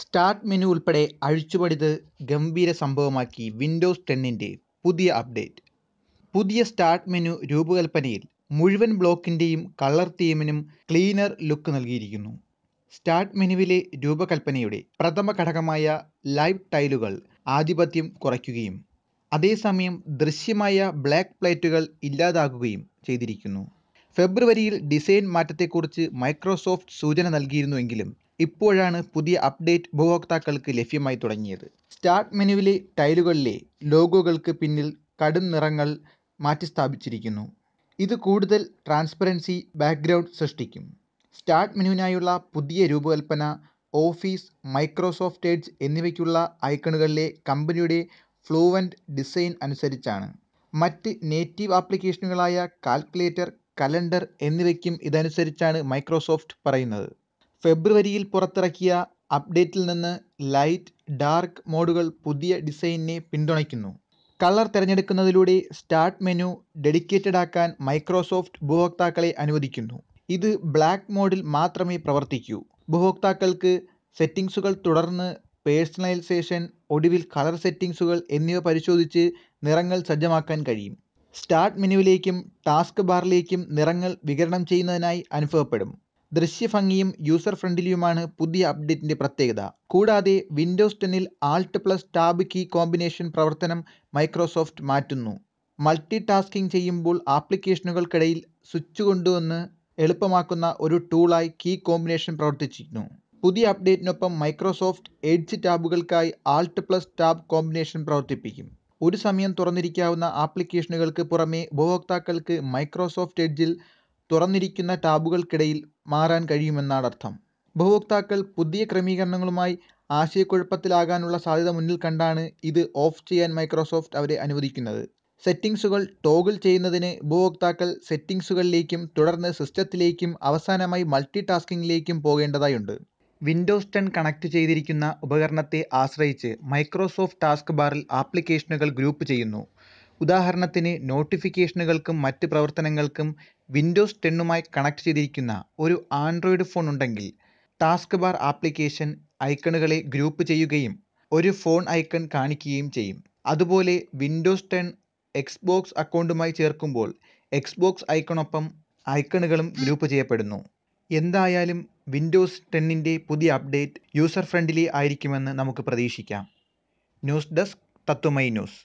Start menu ഉൾപ്പെടെ അഴിച്ചുപണിത് ഗംഭീര സംഭവമാക്കി Windows ടെന്നിൻ്റെ പുതിയ അപ്ഡേറ്റ് പുതിയ സ്റ്റാർട്ട് മെനു രൂപകൽപ്പനയിൽ മുഴുവൻ ബ്ലോക്കിൻ്റെയും കളർ തീമിനും ക്ലീനർ ലുക്ക് നൽകിയിരിക്കുന്നു സ്റ്റാർട്ട് മെനുവിലെ രൂപകൽപ്പനയുടെ പ്രഥമ ഘടകമായ ലൈവ് ടൈലുകൾ ആധിപത്യം കുറയ്ക്കുകയും അതേസമയം ദൃശ്യമായ ബ്ലാക്ക് പ്ലേറ്റുകൾ ഇല്ലാതാകുകയും ചെയ്തിരിക്കുന്നു ഫെബ്രുവരിയിൽ ഡിസൈൻ മാറ്റത്തെക്കുറിച്ച് മൈക്രോസോഫ്റ്റ് സൂചന നൽകിയിരുന്നുവെങ്കിലും ഇപ്പോഴാണ് പുതിയ അപ്ഡേറ്റ് ഉപഭോക്താക്കൾക്ക് ലഭ്യമായി തുടങ്ങിയത് സ്റ്റാർട്ട് മെനുവിലെ ടൈലുകളിലെ ലോഗോകൾക്ക് പിന്നിൽ കടും നിറങ്ങൾ മാറ്റിസ്ഥാപിച്ചിരിക്കുന്നു ഇത് കൂടുതൽ ട്രാൻസ്പെറൻസി ബാക്ക്ഗ്രൗണ്ട് സൃഷ്ടിക്കും സ്റ്റാർട്ട് മെനുവിനായുള്ള പുതിയ രൂപകൽപ്പന ഓഫീസ് മൈക്രോസോഫ്റ്റ് എഡ്ജ് എന്നിവയ്ക്കുള്ള ഐക്കണുകളിലെ കമ്പനിയുടെ ഫ്ലൂവൻ്റ് ഡിസൈൻ അനുസരിച്ചാണ് മറ്റ് നേറ്റീവ് ആപ്ലിക്കേഷനുകളായ കാൽക്കുലേറ്റർ കലണ്ടർ എന്നിവയ്ക്കും ഇതനുസരിച്ചാണ് മൈക്രോസോഫ്റ്റ് പറയുന്നത് ഫെബ്രുവരിയിൽ പുറത്തിറക്കിയ അപ്ഡേറ്റിൽ നിന്ന് ലൈറ്റ് ഡാർക്ക് മോഡുകൾ പുതിയ ഡിസൈനിനെ പിന്തുണയ്ക്കുന്നു കളർ തിരഞ്ഞെടുക്കുന്നതിലൂടെ സ്റ്റാർട്ട് മെനു ഡെഡിക്കേറ്റഡ് ആക്കാൻ മൈക്രോസോഫ്റ്റ് ഉപഭോക്താക്കളെ അനുവദിക്കുന്നു ഇത് ബ്ലാക്ക് മോഡിൽ മാത്രമേ പ്രവർത്തിക്കൂ ഉപഭോക്താക്കൾക്ക് സെറ്റിംഗ്സുകൾ തുടർന്ന് പേഴ്സണലൈസേഷൻ ഒടുവിൽ കളർ സെറ്റിംഗ്സുകൾ എന്നിവ പരിശോധിച്ച് നിറങ്ങൾ സജ്ജമാക്കാൻ കഴിയും സ്റ്റാർട്ട് മെനുവിലേക്കും ടാസ്ക് ബാറിലേക്കും നിറങ്ങൾ വികരണം ചെയ്യുന്നതിനായി അനുഭവപ്പെടും ദൃശ്യഭംഗിയും യൂസർ ഫ്രണ്ട്ലിയുമാണ് പുതിയ അപ്ഡേറ്റിൻ്റെ പ്രത്യേകത കൂടാതെ വിൻഡോസ് ടെന്നിൽ alt plus tab key combination പ്രവർത്തനം മൈക്രോസോഫ്റ്റ് മാറ്റുന്നു മൾട്ടി ടാസ്കിംഗ് ചെയ്യുമ്പോൾ ആപ്ലിക്കേഷനുകൾക്കിടയിൽ സ്വിച്ച് കൊണ്ടുവന്ന് എളുപ്പമാക്കുന്ന ഒരു ടൂളായി കീ കോമ്പിനേഷൻ പ്രവർത്തിച്ചിരുന്നു പുതിയ അപ്ഡേറ്റിനൊപ്പം മൈക്രോസോഫ്റ്റ് എഡ്ജ് ടാബുകൾക്കായി ആൾട്ട് പ്ലസ് ടാബ് കോമ്പിനേഷൻ പ്രവർത്തിപ്പിക്കും ഒരു സമയം തുറന്നിരിക്കാവുന്ന ആപ്ലിക്കേഷനുകൾക്ക് പുറമെ ഉപഭോക്താക്കൾക്ക് മൈക്രോസോഫ്റ്റ് എഡ്ജിൽ തുറന്നിരിക്കുന്ന ടാബുകൾക്കിടയിൽ മാറാൻ കഴിയുമെന്നാണർത്ഥം. ഉപഭോക്താക്കൾ പുതിയ ക്രമീകരണങ്ങളുമായി ആശയക്കുഴപ്പത്തിലാകാനുള്ള സാധ്യത മുന്നിൽ കണ്ടാണ് ഇത് ഓഫ് ചെയ്യാൻ മൈക്രോസോഫ്റ്റ് അവരെ അനുവദിക്കുന്നത്. സെറ്റിങ്സുകൾ ടോഗിൾ ചെയ്യുന്നതിന് ഉപഭോക്താക്കൾ സെറ്റിങ്സുകളിലേക്കും തുടർന്ന് സിസ്റ്റത്തിലേക്കും അവസാനമായി മൾട്ടി ടാസ്കിങ്ങിലേക്കും പോകേണ്ടതായുണ്ട്. വിൻഡോസ് ടെൻ കണക്ട് ചെയ്തിരിക്കുന്ന ഉപകരണത്തെ ആശ്രയിച്ച് മൈക്രോസോഫ്റ്റ് ടാസ്ക് ബാറിൽ ആപ്ലിക്കേഷനുകൾ ചെയ്യുന്നു ഉദാഹരണത്തിന് നോട്ടിഫിക്കേഷനുകൾക്കും മറ്റ് പ്രവർത്തനങ്ങൾക്കും വിൻഡോസ് ടെണ്ണുമായി കണക്ട് ചെയ്തിരിക്കുന്ന ഒരു ആൻഡ്രോയിഡ് ഫോൺ ഉണ്ടെങ്കിൽ ടാസ്ക് ബാർ ആപ്ലിക്കേഷൻ ഐക്കണുകളെ ഗ്രൂപ്പ് ചെയ്യുകയും ഒരു ഫോൺ ഐക്കൺ കാണിക്കുകയും ചെയ്യും അതുപോലെ വിൻഡോസ് ടെൺ എക്സ്ബോക്സ് അക്കൗണ്ടുമായി ചേർക്കുമ്പോൾ എക്സ്ബോക്സ് ഐക്കണൊപ്പം ഐക്കണുകളും ഗ്രൂപ്പ് ചെയ്യപ്പെടുന്നു എന്തായാലും വിൻഡോസ് ടെന്നിൻ്റെ പുതിയ അപ്ഡേറ്റ് യൂസർ ഫ്രണ്ട്ലി ആയിരിക്കുമെന്ന് നമുക്ക് പ്രതീക്ഷിക്കാം ന്യൂസ് ഡെസ്ക് തത്വമൈ ന്യൂസ്